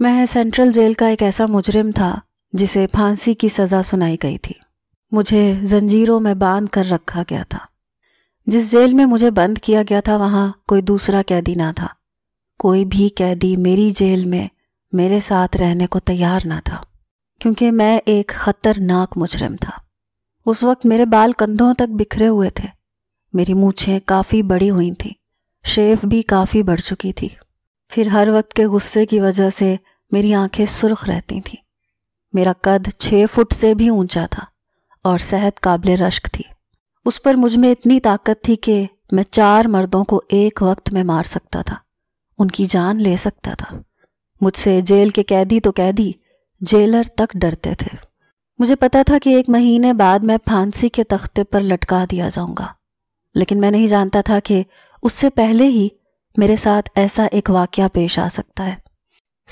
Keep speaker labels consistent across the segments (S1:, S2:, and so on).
S1: मैं central jail का एक ऐसा मुजरिम था जिसे फांसी की सज़ा सुनाई गई थी मुझे जंजीरों में बांध कर रखा गया था जिस जेल में मुझे बंद किया गया था वहाँ कोई दूसरा कैदी ना था कोई भी कैदी मेरी जेल में मेरे साथ रहने को तैयार ना था क्योंकि मैं एक खतरनाक मुजरिम था उस वक्त मेरे बाल कंधों तक बिखरे हुए थे मेरी मूछें काफ़ी बड़ी हुई थीं शेफ भी काफ़ी बढ़ चुकी थी फिर हर वक्त के गुस्से की वजह से मेरी आंखें सुर्ख रहती थीं मेरा कद छः फुट से भी ऊंचा था और सेहत काबिल रश्क थी उस पर मुझ में इतनी ताकत थी कि मैं चार मर्दों को एक वक्त में मार सकता था उनकी जान ले सकता था मुझसे जेल के कैदी तो कैदी जेलर तक डरते थे मुझे पता था कि एक महीने बाद मैं फांसी के तख्ते पर लटका दिया जाऊंगा लेकिन मैं नहीं जानता था कि उससे पहले ही मेरे साथ ऐसा एक वाक्य पेश आ सकता है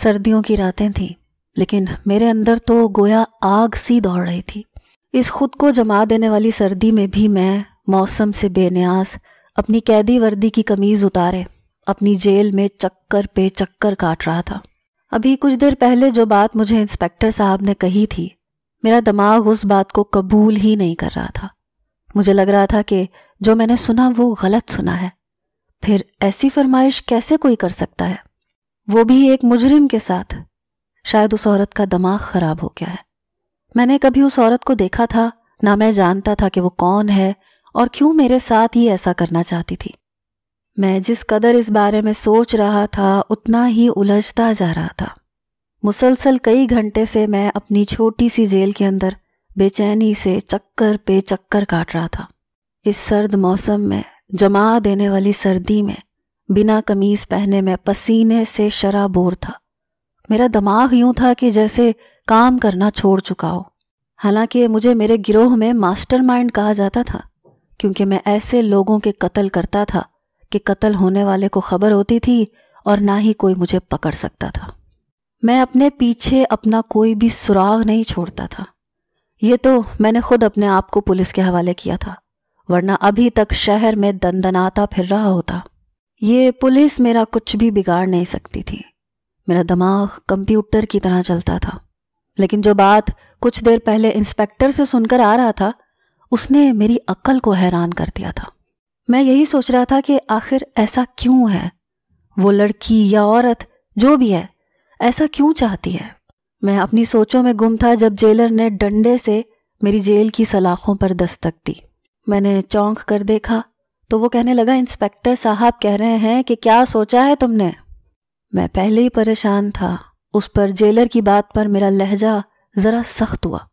S1: सर्दियों की रातें थीं लेकिन मेरे अंदर तो गोया आग सी दौड़ रही थी इस खुद को जमा देने वाली सर्दी में भी मैं मौसम से बेनियाज अपनी कैदी वर्दी की कमीज़ उतारे अपनी जेल में चक्कर पे चक्कर काट रहा था अभी कुछ देर पहले जो बात मुझे इंस्पेक्टर साहब ने कही थी मेरा दिमाग उस बात को कबूल ही नहीं कर रहा था मुझे लग रहा था कि जो मैंने सुना वो गलत सुना है फिर ऐसी फरमाइश कैसे कोई कर सकता है वो भी एक मुजरिम के साथ शायद उस औरत का दिमाग खराब हो गया है मैंने कभी उस औरत को देखा था ना मैं जानता था कि वो कौन है और क्यों मेरे साथ ही ऐसा करना चाहती थी मैं जिस कदर इस बारे में सोच रहा था उतना ही उलझता जा रहा था मुसलसल कई घंटे से मैं अपनी छोटी सी जेल के अंदर बेचैनी से चक्कर पे चक्कर काट रहा था इस सर्द मौसम में जमा देने वाली सर्दी में बिना कमीज पहने मैं पसीने से शराबोर था मेरा दिमाग यूं था कि जैसे काम करना छोड़ चुका हो हालांकि मुझे मेरे गिरोह में मास्टरमाइंड कहा जाता था क्योंकि मैं ऐसे लोगों के कत्ल करता था कि कत्ल होने वाले को खबर होती थी और ना ही कोई मुझे पकड़ सकता था मैं अपने पीछे अपना कोई भी सुराग नहीं छोड़ता था ये तो मैंने खुद अपने आप को पुलिस के हवाले किया था वरना अभी तक शहर में दंदनाता फिर रहा होता ये पुलिस मेरा कुछ भी बिगाड़ नहीं सकती थी मेरा दिमाग कंप्यूटर की तरह चलता था लेकिन जो बात कुछ देर पहले इंस्पेक्टर से सुनकर आ रहा था उसने मेरी अक्ल को हैरान कर दिया था मैं यही सोच रहा था कि आखिर ऐसा क्यों है वो लड़की या औरत जो भी है ऐसा क्यों चाहती है मैं अपनी सोचों में गुम था जब जेलर ने डंडे से मेरी जेल की सलाखों पर दस्तक दी मैंने चौंक कर देखा तो वो कहने लगा इंस्पेक्टर साहब कह रहे हैं कि क्या सोचा है तुमने मैं पहले ही परेशान था उस पर जेलर की बात पर मेरा लहजा ज़रा सख्त हुआ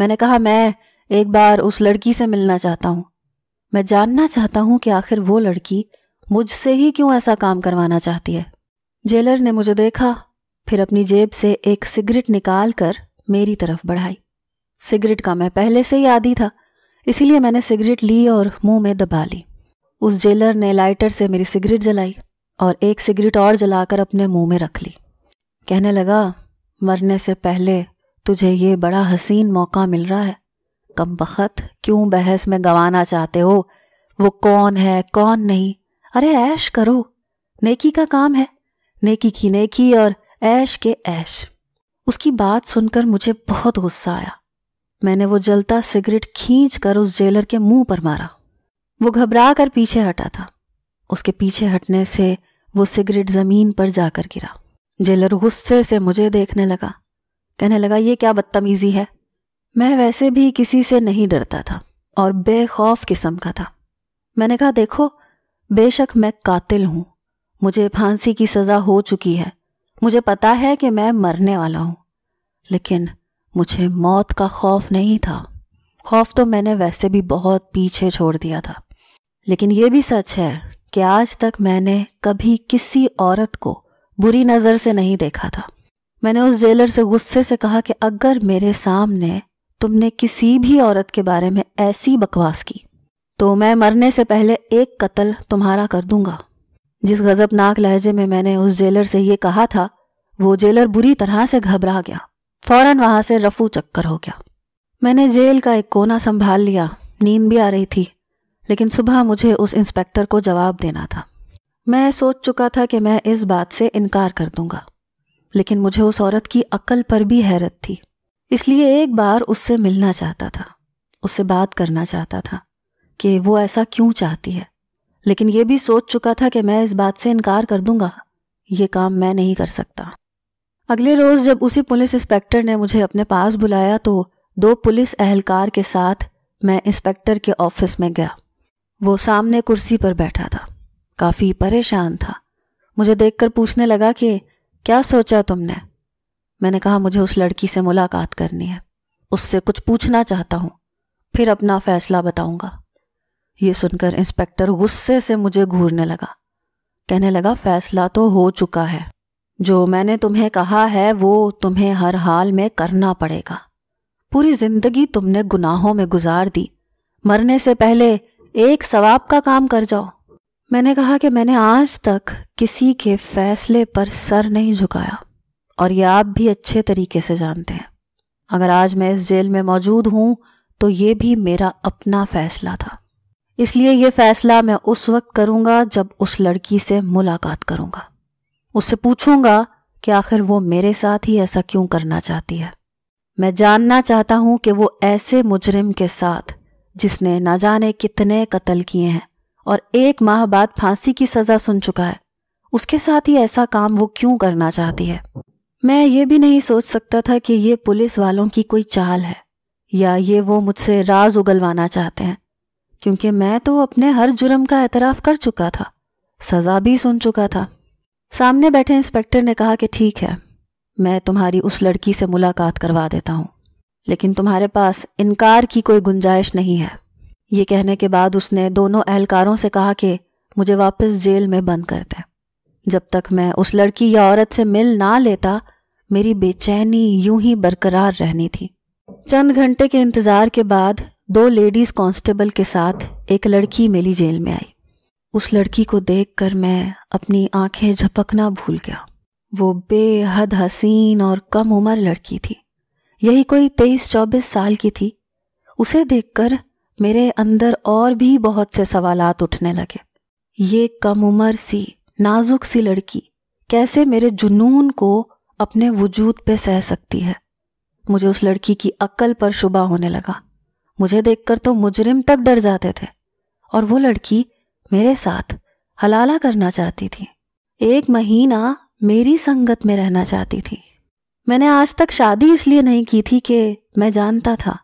S1: मैंने कहा मैं एक बार उस लड़की से मिलना चाहता हूं मैं जानना चाहता हूं कि आखिर वो लड़की मुझसे ही क्यों ऐसा काम करवाना चाहती है जेलर ने मुझे देखा फिर अपनी जेब से एक सिगरेट निकाल कर मेरी तरफ बढ़ाई सिगरेट का मैं पहले से ही आदि था इसीलिए मैंने सिगरेट ली और मुंह में दबा ली उस जेलर ने लाइटर से मेरी सिगरेट जलाई और एक सिगरेट और जलाकर अपने मुंह में रख ली कहने लगा मरने से पहले तुझे ये बड़ा हसीन मौका मिल रहा है कम बखत क्यों बहस में गंवाना चाहते हो वो कौन है कौन नहीं अरे ऐश करो नेकी का काम है नेकी की नेकी और ऐश के ऐश उसकी बात सुनकर मुझे बहुत गुस्सा आया मैंने वो जलता सिगरेट खींच कर उस जेलर के मुंह पर मारा वो घबरा कर पीछे हटा था उसके पीछे हटने से वो सिगरेट ज़मीन पर जाकर गिरा जेलर गुस्से से मुझे देखने लगा कहने लगा ये क्या बदतमीज़ी है मैं वैसे भी किसी से नहीं डरता था और बेखौफ किस्म का था मैंने कहा देखो बेशक मैं कातिल हूं मुझे फांसी की सज़ा हो चुकी है मुझे पता है कि मैं मरने वाला हूं लेकिन मुझे मौत का खौफ नहीं था खौफ तो मैंने वैसे भी बहुत पीछे छोड़ दिया था लेकिन ये भी सच है कि आज तक मैंने कभी किसी औरत को बुरी नज़र से नहीं देखा था मैंने उस जेलर से गुस्से से कहा कि अगर मेरे सामने तुमने किसी भी औरत के बारे में ऐसी बकवास की तो मैं मरने से पहले एक कत्ल तुम्हारा कर दूंगा जिस गजबनाक लहजे में मैंने उस जेलर से ये कहा था वो जेलर बुरी तरह से घबरा गया फौरन वहां से रफू चक्कर हो गया मैंने जेल का एक कोना संभाल लिया नींद भी आ रही थी लेकिन सुबह मुझे उस इंस्पेक्टर को जवाब देना था मैं सोच चुका था कि मैं इस बात से इनकार कर दूंगा लेकिन मुझे उस औरत की अक्ल पर भी हैरत थी इसलिए एक बार उससे मिलना चाहता था उससे बात करना चाहता था कि वो ऐसा क्यों चाहती है लेकिन ये भी सोच चुका था कि मैं इस बात से इनकार कर दूंगा ये काम मैं नहीं कर सकता अगले रोज जब उसी पुलिस इंस्पेक्टर ने मुझे अपने पास बुलाया तो दो पुलिस अहलकार के साथ मैं इंस्पेक्टर के ऑफिस में गया वो सामने कुर्सी पर बैठा था काफ़ी परेशान था मुझे देखकर पूछने लगा कि क्या सोचा तुमने मैंने कहा मुझे उस लड़की से मुलाकात करनी है उससे कुछ पूछना चाहता हूं फिर अपना फैसला बताऊंगा ये सुनकर इंस्पेक्टर गुस्से से मुझे घूरने लगा कहने लगा फैसला तो हो चुका है जो मैंने तुम्हें कहा है वो तुम्हें हर हाल में करना पड़ेगा पूरी जिंदगी तुमने गुनाहों में गुजार दी मरने से पहले एक सवाब का काम कर जाओ मैंने कहा कि मैंने आज तक किसी के फैसले पर सर नहीं झुकाया और ये आप भी अच्छे तरीके से जानते हैं अगर आज मैं इस जेल में मौजूद हूं तो ये भी मेरा अपना फैसला था इसलिए ये फैसला मैं उस वक्त करूंगा जब उस लड़की से मुलाकात करूंगा उससे पूछूंगा कि आखिर वो मेरे साथ ही ऐसा क्यों करना चाहती है मैं जानना चाहता हूं कि वो ऐसे मुजरिम के साथ जिसने ना जाने कितने कत्ल किए हैं और एक माह बाद फांसी की सजा सुन चुका है उसके साथ ही ऐसा काम वो क्यों करना चाहती है मैं ये भी नहीं सोच सकता था कि ये पुलिस वालों की कोई चाल है या ये वो मुझसे राज उगलवाना चाहते हैं क्योंकि मैं तो अपने हर जुर्म का एतराफ़ कर चुका था सज़ा भी सुन चुका था सामने बैठे इंस्पेक्टर ने कहा कि ठीक है मैं तुम्हारी उस लड़की से मुलाकात करवा देता हूँ लेकिन तुम्हारे पास इनकार की कोई गुंजाइश नहीं है ये कहने के बाद उसने दोनों एहलकारों से कहा कि मुझे वापस जेल में बंद कर दें जब तक मैं उस लड़की या औरत से मिल ना लेता मेरी बेचैनी यूं ही बरकरार रहनी थी चंद घंटे के इंतजार के बाद दो लेडीज कांस्टेबल के साथ एक लड़की मेरी जेल में आई उस लड़की को देखकर मैं अपनी आंखें झपकना भूल गया वो बेहद हसीन और कम उम्र लड़की थी यही कोई तेईस चौबीस साल की थी उसे देखकर मेरे अंदर और भी बहुत से सवालात उठने लगे ये कम उम्र सी नाजुक सी लड़की कैसे मेरे जुनून को अपने वजूद पे सह सकती है मुझे उस लड़की की अक्ल पर शुबा होने लगा मुझे देखकर तो मुजरिम तक डर जाते थे और वो लड़की मेरे साथ हलाला करना चाहती थी एक महीना मेरी संगत में रहना चाहती थी मैंने आज तक शादी इसलिए नहीं की थी कि मैं जानता था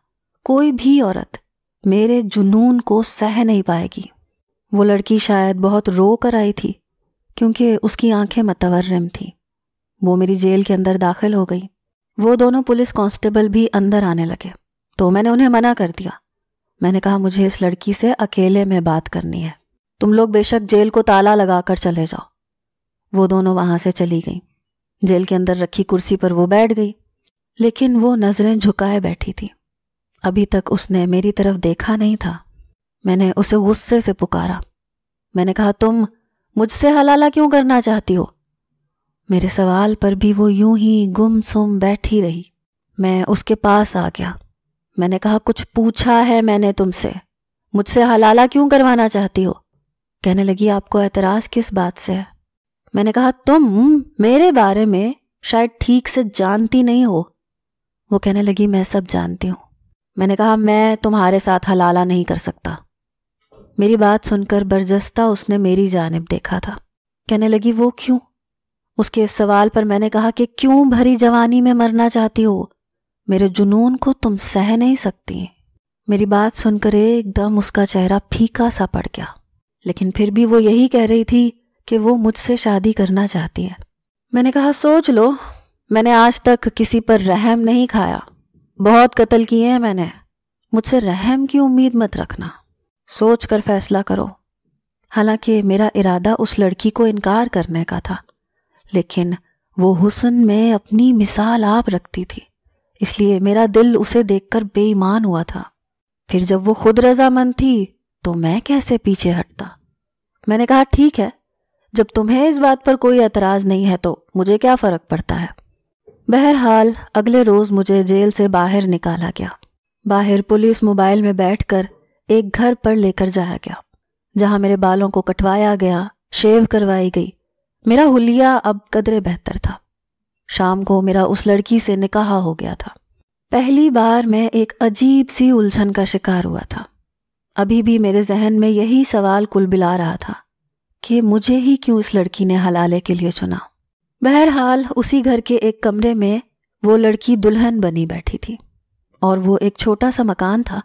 S1: कोई भी औरत मेरे जुनून को सह नहीं पाएगी वो लड़की शायद बहुत रो कर आई थी क्योंकि उसकी आंखें मतवर्रम थी वो मेरी जेल के अंदर दाखिल हो गई वो दोनों पुलिस कांस्टेबल भी अंदर आने लगे तो मैंने उन्हें मना कर दिया मैंने कहा मुझे इस लड़की से अकेले में बात करनी है तुम लोग बेशक जेल को ताला लगाकर चले जाओ वो दोनों वहां से चली गईं जेल के अंदर रखी कुर्सी पर वो बैठ गई लेकिन वो नज़रें झुकाए बैठी थी अभी तक उसने मेरी तरफ देखा नहीं था मैंने उसे गुस्से से पुकारा मैंने कहा तुम मुझसे हलाला क्यों करना चाहती हो मेरे सवाल पर भी वो यूं ही गुम सुम बैठी रही मैं उसके पास आ गया मैंने कहा कुछ पूछा है मैंने तुमसे मुझसे हलाला क्यों करवाना चाहती हो कहने लगी आपको एतराज़ किस बात से है मैंने कहा तुम मेरे बारे में शायद ठीक से जानती नहीं हो वो कहने लगी मैं सब जानती हूं मैंने कहा मैं तुम्हारे साथ हलाला नहीं कर सकता मेरी बात सुनकर बर्जस्ता उसने मेरी जानब देखा था कहने लगी वो क्यों उसके इस सवाल पर मैंने कहा कि क्यों भरी जवानी में मरना चाहती हो मेरे जुनून को तुम सह नहीं सकती मेरी बात सुनकर एकदम उसका चेहरा फीका सा पड़ गया लेकिन फिर भी वो यही कह रही थी कि वो मुझसे शादी करना चाहती है मैंने कहा सोच लो मैंने आज तक किसी पर रहम नहीं खाया बहुत कत्ल किए हैं मैंने मुझसे रहम की उम्मीद मत रखना सोच कर फैसला करो हालांकि मेरा इरादा उस लड़की को इनकार करने का था लेकिन वो हुसन में अपनी मिसाल आप रखती थी इसलिए मेरा दिल उसे देखकर बेईमान हुआ था फिर जब वो खुद रजामंद थी तो मैं कैसे पीछे हटता मैंने कहा ठीक है जब तुम्हें इस बात पर कोई एतराज नहीं है तो मुझे क्या फर्क पड़ता है बहरहाल अगले रोज मुझे जेल से बाहर निकाला गया बाहर पुलिस मोबाइल में बैठकर एक घर पर लेकर जाया गया जहां मेरे बालों को कटवाया गया शेव करवाई गई मेरा हुलिया अब कदरे बेहतर था शाम को मेरा उस लड़की से निकाह हो गया था पहली बार मैं एक अजीब सी उलझन का शिकार हुआ था अभी भी मेरे जहन में यही सवाल कुलबिला रहा था कि मुझे ही क्यों इस लड़की ने हलाले के लिए चुना बहरहाल उसी घर के एक कमरे में वो लड़की दुल्हन बनी बैठी थी और वो एक छोटा सा मकान था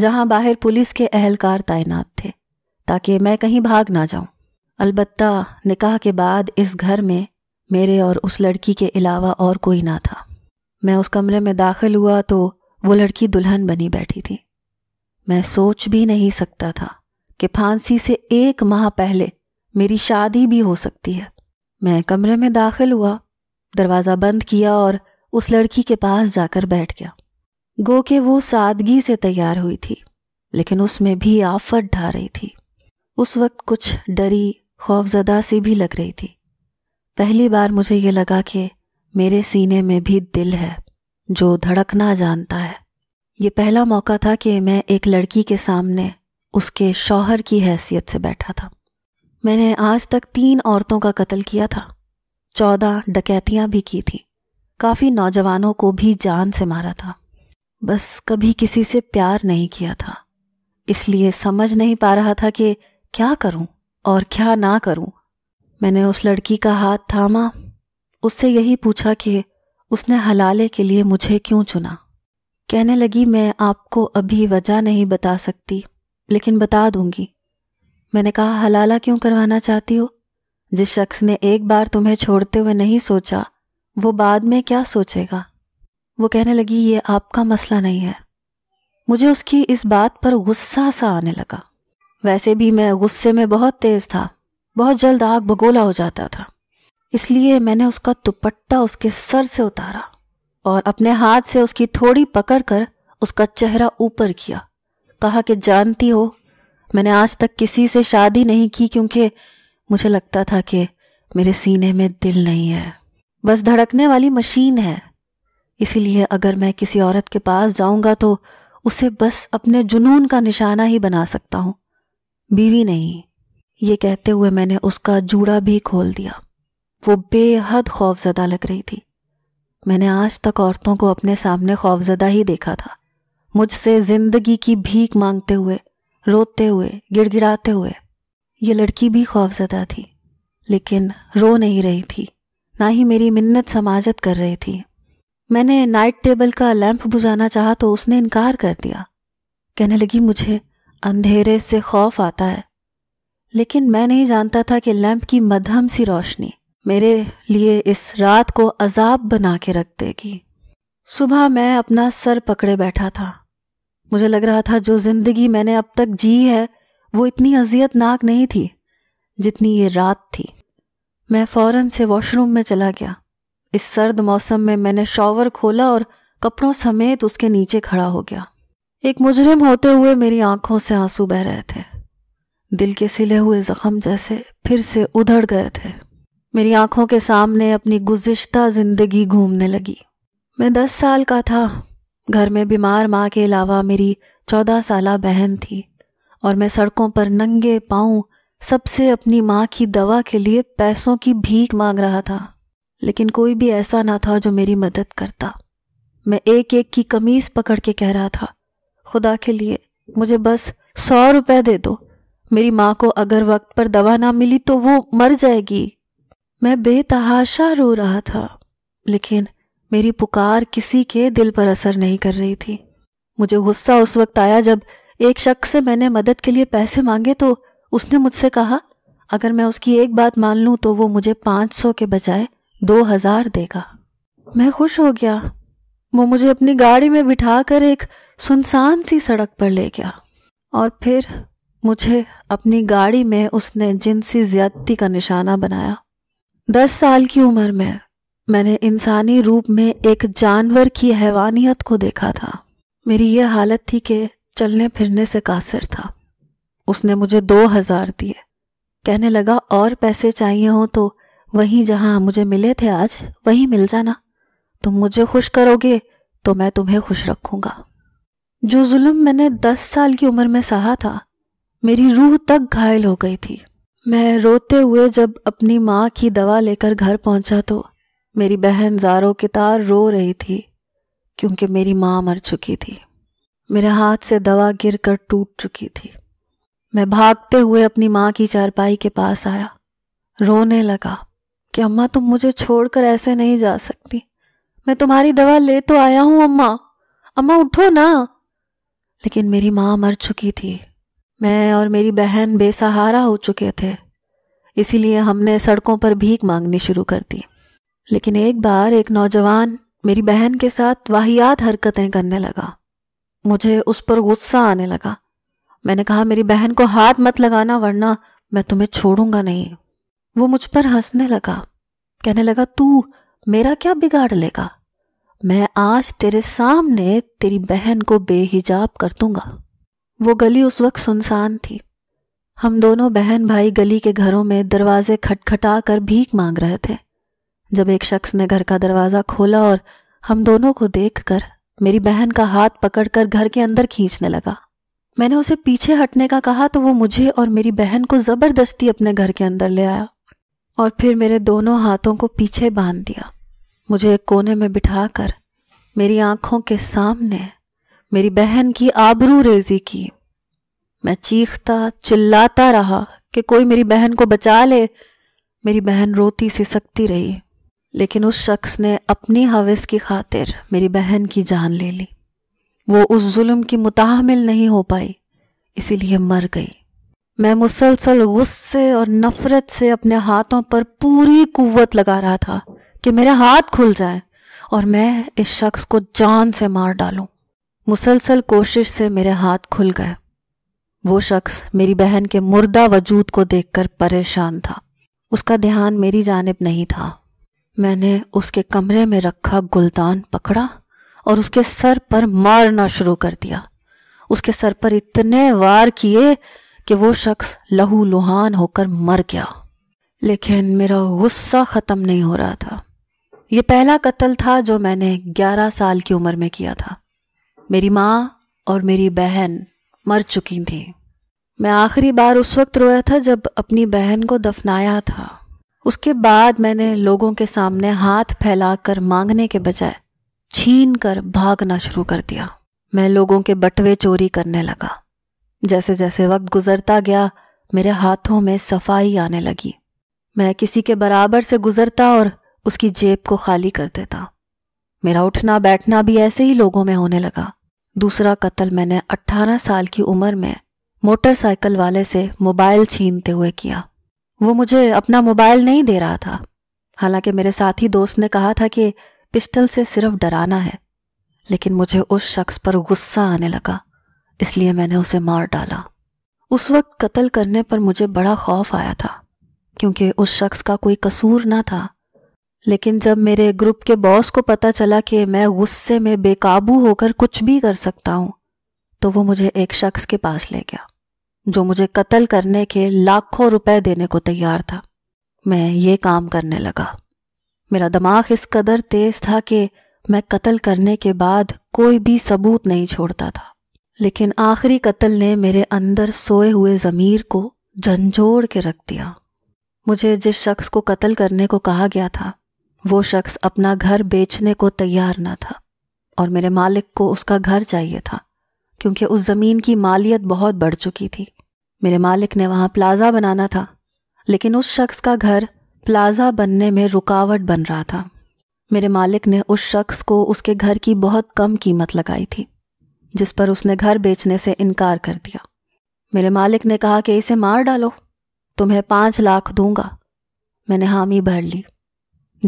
S1: जहां बाहर पुलिस के अहलकार तैनात थे ताकि मैं कहीं भाग ना जाऊं अलबत्ता निकाह के बाद इस घर में मेरे और उस लड़की के अलावा और कोई ना था मैं उस कमरे में दाखिल हुआ तो वो लड़की दुल्हन बनी बैठी थी मैं सोच भी नहीं सकता था कि फांसी से एक माह पहले मेरी शादी भी हो सकती है मैं कमरे में दाखिल हुआ दरवाज़ा बंद किया और उस लड़की के पास जाकर बैठ गया गो के वो सादगी से तैयार हुई थी लेकिन उसमें भी आफत ढा रही थी उस वक्त कुछ डरी खौफजदा सी भी लग रही थी पहली बार मुझे ये लगा कि मेरे सीने में भी दिल है जो धड़कना जानता है ये पहला मौका था कि मैं एक लड़की के सामने उसके शौहर की हैसियत से बैठा था मैंने आज तक तीन औरतों का कत्ल किया था चौदह डकैतियां भी की थी काफ़ी नौजवानों को भी जान से मारा था बस कभी किसी से प्यार नहीं किया था इसलिए समझ नहीं पा रहा था कि क्या करूं और क्या ना करूं मैंने उस लड़की का हाथ थामा उससे यही पूछा कि उसने हलाले के लिए मुझे क्यों चुना कहने लगी मैं आपको अभी वजह नहीं बता सकती लेकिन बता दूंगी मैंने कहा हलाला क्यों करवाना चाहती हो जिस शख्स ने एक बार तुम्हें छोड़ते हुए नहीं सोचा वो बाद में क्या सोचेगा वो कहने लगी ये आपका मसला नहीं है मुझे उसकी इस बात पर गुस्सा सा आने लगा वैसे भी मैं गुस्से में बहुत तेज था बहुत जल्द आग बगोला हो जाता था इसलिए मैंने उसका दुपट्टा उसके सर से उतारा और अपने हाथ से उसकी थोड़ी पकड़ कर उसका चेहरा ऊपर किया कहा कि जानती हो मैंने आज तक किसी से शादी नहीं की क्योंकि मुझे लगता था कि मेरे सीने में दिल नहीं है बस धड़कने वाली मशीन है इसीलिए अगर मैं किसी औरत के पास जाऊंगा तो उसे बस अपने जुनून का निशाना ही बना सकता हूं बीवी नहीं ये कहते हुए मैंने उसका जूड़ा भी खोल दिया वो बेहद खौफजदा लग रही थी मैंने आज तक औरतों को अपने सामने खौफजदा ही देखा था मुझसे जिंदगी की भीख मांगते हुए रोते हुए गिड़गिड़ाते हुए ये लड़की भी खौफजदा थी लेकिन रो नहीं रही थी ना ही मेरी मिन्नत समाजत कर रही थी मैंने नाइट टेबल का लैंप बुझाना चाहा तो उसने इनकार कर दिया कहने लगी मुझे अंधेरे से खौफ आता है लेकिन मैं नहीं जानता था कि लैंप की मध्यम सी रोशनी मेरे लिए इस रात को अजाब बना के रख देगी सुबह मैं अपना सर पकड़े बैठा था मुझे लग रहा था जो जिंदगी मैंने अब तक जी है वो इतनी अजियतनाक नहीं थी जितनी ये रात थी मैं फौरन से वॉशरूम में चला गया इस सर्द मौसम में मैंने शॉवर खोला और कपड़ों समेत उसके नीचे खड़ा हो गया एक मुजरिम होते हुए मेरी आंखों से आंसू बह रहे थे दिल के सिले हुए जख्म जैसे फिर से उधड़ गए थे मेरी आंखों के सामने अपनी गुजश्ता जिंदगी घूमने लगी मैं दस साल का था घर में बीमार माँ के अलावा मेरी चौदह साल बहन थी और मैं सड़कों पर नंगे पाऊँ सबसे अपनी माँ की दवा के लिए पैसों की भीख मांग रहा था लेकिन कोई भी ऐसा ना था जो मेरी मदद करता मैं एक एक की कमीज पकड़ के कह रहा था खुदा के लिए मुझे बस सौ रुपए दे दो मेरी माँ को अगर वक्त पर दवा ना मिली तो वो मर जाएगी मैं बेतहाशा रो रहा था लेकिन मेरी पुकार किसी के दिल पर असर नहीं कर रही थी मुझे गुस्सा उस वक्त आया जब एक शख्स से मैंने मदद के लिए पैसे मांगे तो उसने मुझसे कहा अगर मैं उसकी एक बात मान लूं तो वो मुझे पांच सौ के बजाय दो हजार देगा मैं खुश हो गया वो मुझे अपनी गाड़ी में बिठा कर एक सुनसान सी सड़क पर ले गया और फिर मुझे अपनी गाड़ी में उसने जिनसी ज्यादती का निशाना बनाया दस साल की उम्र में मैंने इंसानी रूप में एक जानवर की हैवानियत को देखा था मेरी यह हालत थी कि चलने फिरने से कासिर था उसने मुझे दो हजार दिए कहने लगा और पैसे चाहिए हो तो वहीं जहाँ मुझे मिले थे आज वहीं मिल जाना तुम मुझे खुश करोगे तो मैं तुम्हें खुश रखूंगा जो जुल्म मैंने दस साल की उम्र में सहा था मेरी रूह तक घायल हो गई थी मैं रोते हुए जब अपनी माँ की दवा लेकर घर पहुंचा तो मेरी बहन जारो की तार रो रही थी क्योंकि मेरी माँ मर चुकी थी मेरे हाथ से दवा गिर कर टूट चुकी थी मैं भागते हुए अपनी माँ की चारपाई के पास आया रोने लगा कि अम्मा तुम मुझे छोड़कर ऐसे नहीं जा सकती मैं तुम्हारी दवा ले तो आया हूं अम्मा अम्मा उठो ना लेकिन मेरी माँ मर चुकी थी मैं और मेरी बहन बेसहारा हो चुके थे इसीलिए हमने सड़कों पर भीख मांगनी शुरू कर दी लेकिन एक बार एक नौजवान मेरी बहन के साथ वाहियात हरकतें करने लगा मुझे उस पर गुस्सा आने लगा मैंने कहा मेरी बहन को हाथ मत लगाना वरना मैं तुम्हें छोड़ूंगा नहीं वो मुझ पर हंसने लगा कहने लगा तू मेरा क्या बिगाड़ लेगा मैं आज तेरे सामने तेरी बहन को बेहिजाब कर दूंगा वो गली उस वक्त सुनसान थी हम दोनों बहन भाई गली के घरों में दरवाजे खटखटा कर भीख मांग रहे थे जब एक शख्स ने घर का दरवाज़ा खोला और हम दोनों को देखकर मेरी बहन का हाथ पकड़कर घर के अंदर खींचने लगा मैंने उसे पीछे हटने का कहा तो वो मुझे और मेरी बहन को ज़बरदस्ती अपने घर के अंदर ले आया और फिर मेरे दोनों हाथों को पीछे बांध दिया मुझे एक कोने में बिठाकर मेरी आंखों के सामने मेरी बहन की आबरू रेजी की मैं चीखता चिल्लाता रहा कि कोई मेरी बहन को बचा ले मेरी बहन रोती सिसकती रही लेकिन उस शख्स ने अपनी हवस की खातिर मेरी बहन की जान ले ली वो उस जुल्म की मुताहमिल नहीं हो पाई इसीलिए मर गई मैं मुसलसल गुस्से और नफ़रत से अपने हाथों पर पूरी कुवत लगा रहा था कि मेरे हाथ खुल जाए और मैं इस शख्स को जान से मार डालूं। मुसलसल कोशिश से मेरे हाथ खुल गए वो शख्स मेरी बहन के मुर्दा वजूद को देखकर परेशान था उसका ध्यान मेरी जानब नहीं था मैंने उसके कमरे में रखा गुलदान पकड़ा और उसके सर पर मारना शुरू कर दिया उसके सर पर इतने वार किए कि वो शख्स लहू लुहान होकर मर गया लेकिन मेरा गुस्सा ख़त्म नहीं हो रहा था यह पहला कत्ल था जो मैंने 11 साल की उम्र में किया था मेरी माँ और मेरी बहन मर चुकी थी मैं आखिरी बार उस वक्त रोया था जब अपनी बहन को दफनाया था उसके बाद मैंने लोगों के सामने हाथ फैलाकर मांगने के बजाय छीन कर भागना शुरू कर दिया मैं लोगों के बटवे चोरी करने लगा जैसे जैसे वक्त गुजरता गया मेरे हाथों में सफाई आने लगी मैं किसी के बराबर से गुजरता और उसकी जेब को खाली कर देता मेरा उठना बैठना भी ऐसे ही लोगों में होने लगा दूसरा कत्ल मैंने 18 साल की उम्र में मोटरसाइकिल वाले से मोबाइल छीनते हुए किया वो मुझे अपना मोबाइल नहीं दे रहा था हालांकि मेरे साथी दोस्त ने कहा था कि पिस्टल से सिर्फ डराना है लेकिन मुझे उस शख्स पर गुस्सा आने लगा इसलिए मैंने उसे मार डाला उस वक्त कत्ल करने पर मुझे बड़ा खौफ आया था क्योंकि उस शख्स का कोई कसूर ना था लेकिन जब मेरे ग्रुप के बॉस को पता चला कि मैं गुस्से में बेकाबू होकर कुछ भी कर सकता हूँ तो वो मुझे एक शख्स के पास ले गया जो मुझे कत्ल करने के लाखों रुपए देने को तैयार था मैं ये काम करने लगा मेरा दिमाग इस कदर तेज था कि मैं कत्ल करने के बाद कोई भी सबूत नहीं छोड़ता था लेकिन आखिरी कत्ल ने मेरे अंदर सोए हुए ज़मीर को झंझोड़ के रख दिया मुझे जिस शख्स को कत्ल करने को कहा गया था वो शख्स अपना घर बेचने को तैयार न था और मेरे मालिक को उसका घर चाहिए था क्योंकि उस ज़मीन की मालियत बहुत बढ़ चुकी थी मेरे मालिक ने वहां प्लाजा बनाना था लेकिन उस शख्स का घर प्लाजा बनने में रुकावट बन रहा था मेरे मालिक ने उस शख्स को उसके घर की बहुत कम कीमत लगाई थी जिस पर उसने घर बेचने से इनकार कर दिया मेरे मालिक ने कहा कि इसे मार डालो तुम्हें पांच लाख दूंगा मैंने हामी भर ली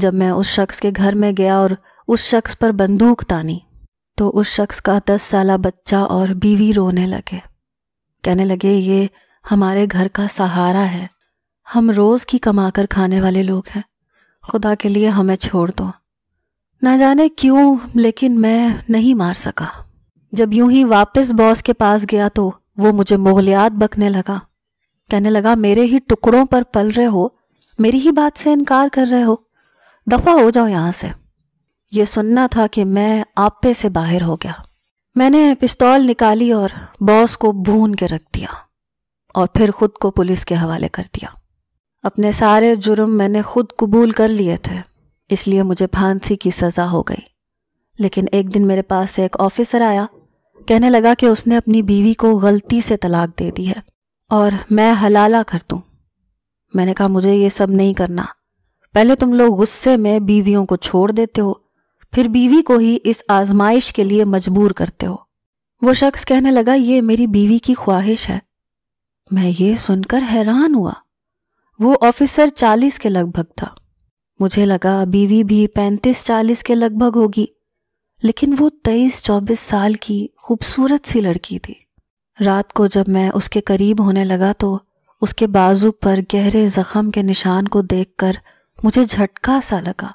S1: जब मैं उस शख्स के घर में गया और उस शख्स पर बंदूक तानी तो उस शख्स का दस साल बच्चा और बीवी रोने लगे कहने लगे ये हमारे घर का सहारा है हम रोज़ की कमाकर खाने वाले लोग हैं खुदा के लिए हमें छोड़ दो ना जाने क्यों लेकिन मैं नहीं मार सका जब यूं ही वापस बॉस के पास गया तो वो मुझे मोहलियात बकने लगा कहने लगा मेरे ही टुकड़ों पर पल रहे हो मेरी ही बात से इनकार कर रहे हो दफ़ा हो जाओ यहाँ से ये सुनना था कि मैं आपे से बाहर हो गया मैंने पिस्तौल निकाली और बॉस को भून के रख दिया और फिर खुद को पुलिस के हवाले कर दिया अपने सारे जुर्म मैंने खुद कबूल कर लिए थे इसलिए मुझे फांसी की सज़ा हो गई लेकिन एक दिन मेरे पास से एक ऑफिसर आया कहने लगा कि उसने अपनी बीवी को गलती से तलाक दे दी है और मैं हलाला कर दू मैंने कहा मुझे ये सब नहीं करना पहले तुम लोग गुस्से में बीवियों को छोड़ देते हो फिर बीवी को ही इस आजमाइश के लिए मजबूर करते हो वो शख्स कहने लगा ये मेरी बीवी की ख्वाहिश है मैं ये सुनकर हैरान हुआ वो ऑफिसर चालीस के लगभग था मुझे लगा बीवी भी पैंतीस चालीस के लगभग होगी लेकिन वो तेईस चौबीस साल की खूबसूरत सी लड़की थी रात को जब मैं उसके करीब होने लगा तो उसके बाजू पर गहरे जख्म के निशान को देखकर मुझे झटका सा लगा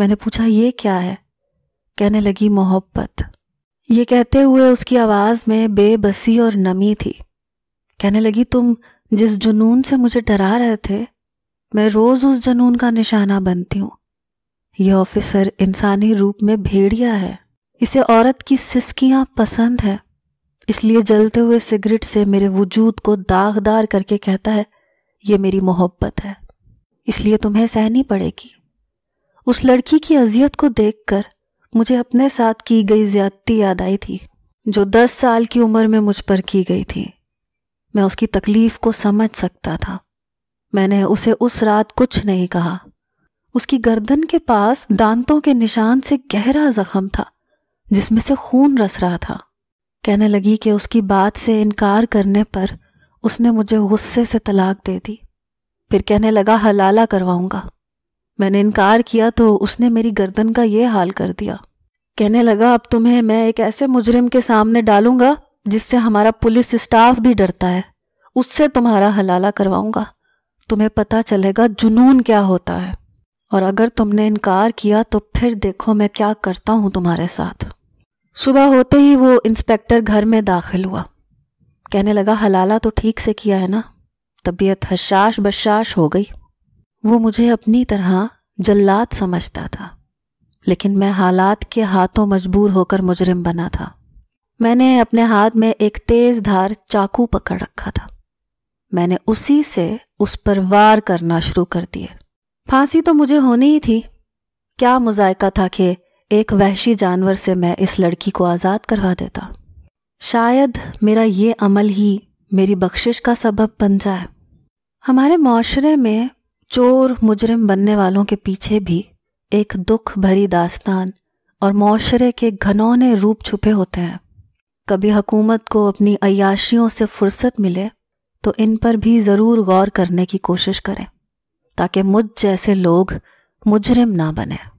S1: मैंने पूछा ये क्या है कहने लगी मोहब्बत ये कहते हुए उसकी आवाज़ में बेबसी और नमी थी कहने लगी तुम जिस जुनून से मुझे डरा रहे थे मैं रोज़ उस जुनून का निशाना बनती हूँ यह ऑफिसर इंसानी रूप में भेड़िया है इसे औरत की सिस्कियां पसंद है इसलिए जलते हुए सिगरेट से मेरे वजूद को दागदार करके कहता है ये मेरी मोहब्बत है इसलिए तुम्हें सहनी पड़ेगी उस लड़की की अजियत को देखकर मुझे अपने साथ की गई ज्यादती याद आई थी जो दस साल की उम्र में मुझ पर की गई थी मैं उसकी तकलीफ को समझ सकता था मैंने उसे उस रात कुछ नहीं कहा उसकी गर्दन के पास दांतों के निशान से गहरा जख्म था जिसमें से खून रस रहा था कहने लगी कि उसकी बात से इनकार करने पर उसने मुझे गुस्से से तलाक दे दी फिर कहने लगा हलाला करवाऊंगा मैंने इनकार किया तो उसने मेरी गर्दन का ये हाल कर दिया कहने लगा अब तुम्हें मैं एक ऐसे मुजरिम के सामने डालूंगा जिससे हमारा पुलिस स्टाफ भी डरता है उससे तुम्हारा हलाला करवाऊंगा तुम्हें पता चलेगा जुनून क्या होता है और अगर तुमने इनकार किया तो फिर देखो मैं क्या करता हूं तुम्हारे साथ सुबह होते ही वो इंस्पेक्टर घर में दाखिल हुआ कहने लगा हलाला तो ठीक से किया है ना तबीयत हशाश बशाश हो गई वो मुझे अपनी तरह जल्लाद समझता था लेकिन मैं हालात के हाथों मजबूर होकर मुजरिम बना था मैंने अपने हाथ में एक तेज धार चाकू पकड़ रखा था मैंने उसी से उस पर वार करना शुरू कर दिए फांसी तो मुझे होनी ही थी क्या मुजायका था कि एक वहशी जानवर से मैं इस लड़की को आज़ाद करवा देता शायद मेरा ये अमल ही मेरी बख्शिश का सबब बन जाए हमारे माशरे में चोर मुजरिम बनने वालों के पीछे भी एक दुख भरी दास्तान और माशरे के घनौने रूप छुपे होते हैं कभी हकूमत को अपनी अयाशियों से फुर्सत मिले तो इन पर भी ज़रूर गौर करने की कोशिश करें ताकि मुझ जैसे लोग मुजरिम ना बने